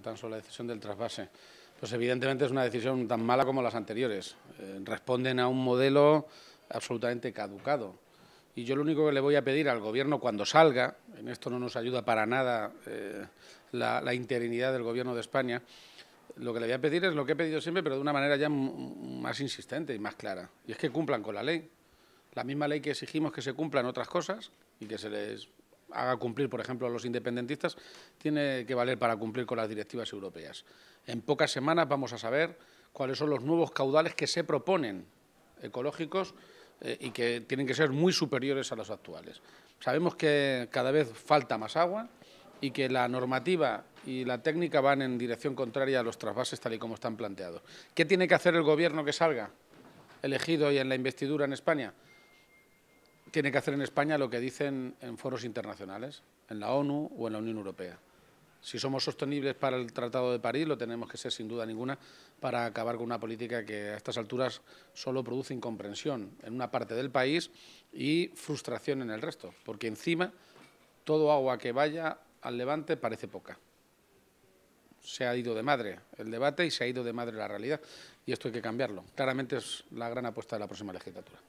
tan sobre la decisión del trasvase. Pues evidentemente es una decisión tan mala como las anteriores. Eh, responden a un modelo absolutamente caducado. Y yo lo único que le voy a pedir al Gobierno cuando salga, en esto no nos ayuda para nada eh, la, interinidad del Gobierno de España, lo que le voy a pedir es lo que he pedido siempre, pero de una manera ya más insistente y más clara. Y es que cumplan con la ley. La misma ley que exigimos que se cumplan otras cosas y que se les haga cumplir, por ejemplo, a los independentistas, tiene que valer para cumplir con las directivas europeas. En pocas semanas vamos a saber cuáles son los nuevos caudales que se proponen ecológicos eh, y que tienen que ser muy superiores a los actuales. Sabemos que cada vez falta más agua y que la normativa y la técnica van en dirección contraria a los trasvases tal y como están planteados. ¿Qué tiene que hacer el Gobierno que salga elegido y en la investidura en España? tiene que hacer en España lo que dicen en foros internacionales, en la ONU o en la Unión Europea. Si somos sostenibles para el Tratado de París, lo tenemos que ser sin duda ninguna para acabar con una política que a estas alturas solo produce incomprensión en una parte del país y frustración en el resto, porque encima todo agua que vaya al Levante parece poca. Se ha ido de madre el debate y se ha ido de madre la realidad y esto hay que cambiarlo. Claramente es la gran apuesta de la próxima legislatura.